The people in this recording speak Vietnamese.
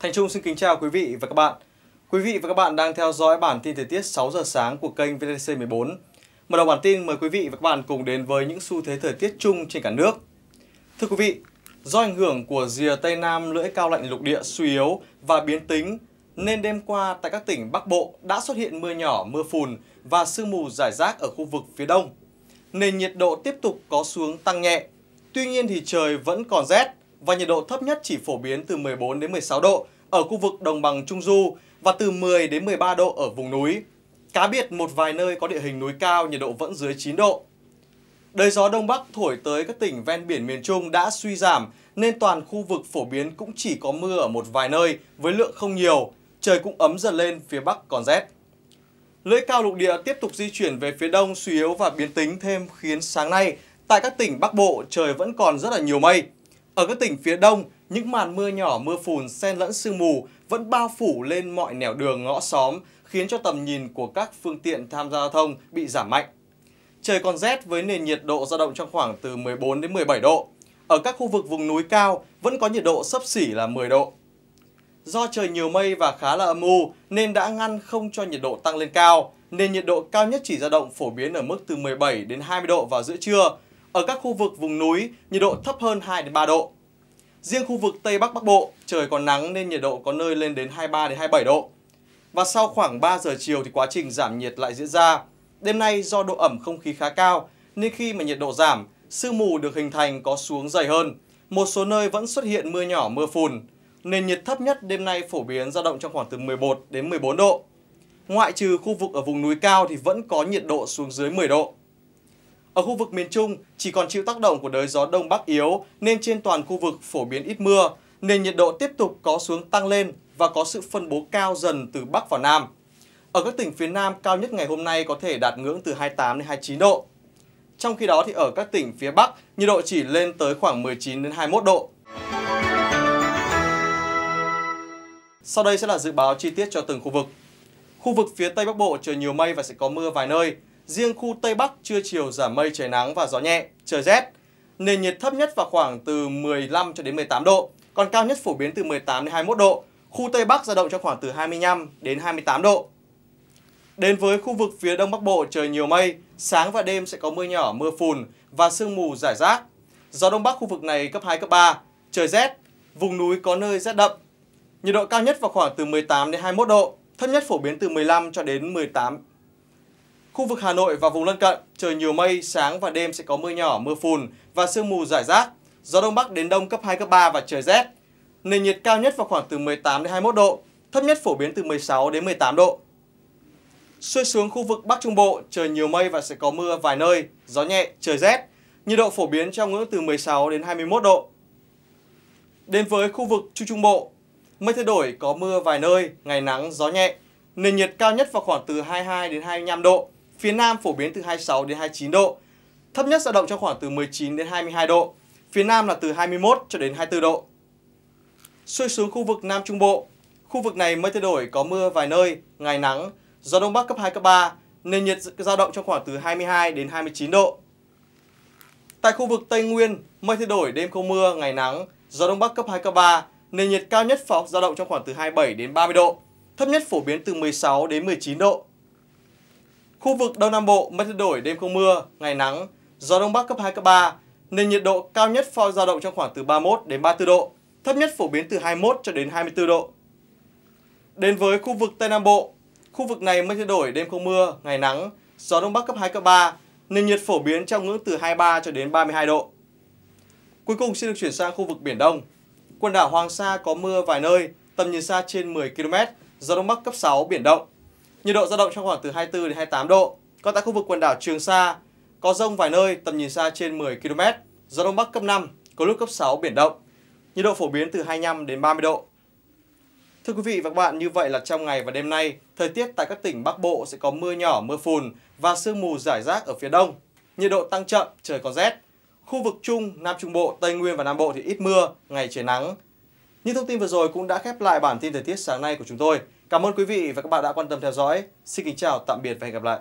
Thành Trung xin kính chào quý vị và các bạn. Quý vị và các bạn đang theo dõi bản tin thời tiết 6 giờ sáng của kênh VTC 14. Mở đầu bản tin mời quý vị và các bạn cùng đến với những xu thế thời tiết chung trên cả nước. Thưa quý vị, do ảnh hưởng của rìa Tây Nam lưỡi cao lạnh lục địa suy yếu và biến tính, nên đêm qua tại các tỉnh Bắc Bộ đã xuất hiện mưa nhỏ, mưa phùn và sương mù rải rác ở khu vực phía đông. Nền nhiệt độ tiếp tục có xuống tăng nhẹ, tuy nhiên thì trời vẫn còn rét và nhiệt độ thấp nhất chỉ phổ biến từ 14 đến 16 độ ở khu vực đồng bằng Trung Du và từ 10 đến 13 độ ở vùng núi. Cá biệt một vài nơi có địa hình núi cao nhiệt độ vẫn dưới 9 độ. Đời gió Đông Bắc thổi tới các tỉnh ven biển miền Trung đã suy giảm nên toàn khu vực phổ biến cũng chỉ có mưa ở một vài nơi với lượng không nhiều, trời cũng ấm dần lên phía Bắc còn rét. Lưỡi cao lục địa tiếp tục di chuyển về phía đông suy yếu và biến tính thêm khiến sáng nay tại các tỉnh Bắc Bộ trời vẫn còn rất là nhiều mây, ở các tỉnh phía đông, những màn mưa nhỏ mưa phùn xen lẫn sương mù vẫn bao phủ lên mọi nẻo đường ngõ xóm, khiến cho tầm nhìn của các phương tiện tham gia giao thông bị giảm mạnh. Trời còn rét với nền nhiệt độ dao động trong khoảng từ 14 đến 17 độ. Ở các khu vực vùng núi cao vẫn có nhiệt độ sấp xỉ là 10 độ. Do trời nhiều mây và khá là âm u nên đã ngăn không cho nhiệt độ tăng lên cao, nên nhiệt độ cao nhất chỉ dao động phổ biến ở mức từ 17 đến 20 độ vào giữa trưa, ở các khu vực vùng núi, nhiệt độ thấp hơn 2 đến 3 độ. Riêng khu vực Tây Bắc Bắc Bộ, trời còn nắng nên nhiệt độ có nơi lên đến 23 đến 27 độ. Và sau khoảng 3 giờ chiều thì quá trình giảm nhiệt lại diễn ra. Đêm nay do độ ẩm không khí khá cao nên khi mà nhiệt độ giảm, sương mù được hình thành có xuống dày hơn. Một số nơi vẫn xuất hiện mưa nhỏ mưa phùn. Nền nhiệt thấp nhất đêm nay phổ biến dao động trong khoảng từ 11 đến 14 độ. Ngoại trừ khu vực ở vùng núi cao thì vẫn có nhiệt độ xuống dưới 10 độ. Ở khu vực miền Trung chỉ còn chịu tác động của đới gió đông bắc yếu nên trên toàn khu vực phổ biến ít mưa, nên nhiệt độ tiếp tục có xuống tăng lên và có sự phân bố cao dần từ Bắc vào Nam. Ở các tỉnh phía Nam cao nhất ngày hôm nay có thể đạt ngưỡng từ 28 đến 29 độ. Trong khi đó thì ở các tỉnh phía Bắc, nhiệt độ chỉ lên tới khoảng 19 đến 21 độ. Sau đây sẽ là dự báo chi tiết cho từng khu vực. Khu vực phía Tây Bắc Bộ trời nhiều mây và sẽ có mưa vài nơi. Riêng khu Tây Bắc trưa chiều giảm mây trời nắng và gió nhẹ, trời rét. Nền nhiệt thấp nhất vào khoảng từ 15 cho đến 18 độ, còn cao nhất phổ biến từ 18 đến 21 độ. Khu Tây Bắc dao động trong khoảng từ 25 đến 28 độ. Đến với khu vực phía Đông Bắc Bộ trời nhiều mây, sáng và đêm sẽ có mưa nhỏ, mưa phùn và sương mù rải rác. Gió Đông Bắc khu vực này cấp 2, cấp 3, trời rét, vùng núi có nơi rét đậm. Nhiệt độ cao nhất vào khoảng từ 18 đến 21 độ, thấp nhất phổ biến từ 15 cho đến 18 Khu vực Hà Nội và vùng lân cận, trời nhiều mây, sáng và đêm sẽ có mưa nhỏ, mưa phùn và sương mù rải rác. Gió Đông Bắc đến Đông cấp 2, cấp 3 và trời rét. Nền nhiệt cao nhất vào khoảng từ 18 đến 21 độ, thấp nhất phổ biến từ 16 đến 18 độ. Xuôi xuống khu vực Bắc Trung Bộ, trời nhiều mây và sẽ có mưa vài nơi, gió nhẹ, trời rét. Nhiệt độ phổ biến trong ngưỡng từ 16 đến 21 độ. Đến với khu vực Trung Trung Bộ, mây thay đổi có mưa vài nơi, ngày nắng, gió nhẹ. Nền nhiệt cao nhất vào khoảng từ 22 đến 25 độ, Phía Nam phổ biến từ 26 đến 29 độ. Thấp nhất dao động trong khoảng từ 19 đến 22 độ. Phía Nam là từ 21 cho đến 24 độ. Xuôi xuống khu vực Nam Trung Bộ, khu vực này mây thay đổi có mưa vài nơi, ngày nắng, gió đông bắc cấp 2 cấp 3, nền nhiệt dao động trong khoảng từ 22 đến 29 độ. Tại khu vực Tây Nguyên, mây thay đổi đêm không mưa, ngày nắng, gió đông bắc cấp 2 cấp 3, nền nhiệt cao nhất phó dao động trong khoảng từ 27 đến 30 độ, thấp nhất phổ biến từ 16 đến 19 độ. Khu vực Đông Nam Bộ mây thay đổi đêm không mưa, ngày nắng, gió Đông Bắc cấp 2, cấp 3, nên nhiệt độ cao nhất phao dao động trong khoảng từ 31 đến 34 độ, thấp nhất phổ biến từ 21 cho đến 24 độ. Đến với khu vực Tây Nam Bộ, khu vực này mây thay đổi đêm không mưa, ngày nắng, gió Đông Bắc cấp 2, cấp 3, nền nhiệt phổ biến trong ngưỡng từ 23 cho đến 32 độ. Cuối cùng xin được chuyển sang khu vực Biển Đông. Quần đảo Hoàng Sa có mưa vài nơi, tầm nhìn xa trên 10 km, gió Đông Bắc cấp 6, biển động. Nhiệt độ dao động trong khoảng từ 24 đến 28 độ. Còn tại khu vực quần đảo Trường Sa, có rông vài nơi, tầm nhìn xa trên 10 km, gió đông bắc cấp 5, có lúc cấp 6 biển động. Nhiệt độ phổ biến từ 25 đến 30 độ. Thưa quý vị và các bạn, như vậy là trong ngày và đêm nay, thời tiết tại các tỉnh Bắc Bộ sẽ có mưa nhỏ, mưa phùn và sương mù rải rác ở phía đông. Nhiệt độ tăng chậm, trời còn rét. Khu vực Trung, Nam Trung Bộ, Tây Nguyên và Nam Bộ thì ít mưa, ngày trời nắng. Những thông tin vừa rồi cũng đã khép lại bản tin thời tiết sáng nay của chúng tôi. Cảm ơn quý vị và các bạn đã quan tâm theo dõi. Xin kính chào, tạm biệt và hẹn gặp lại.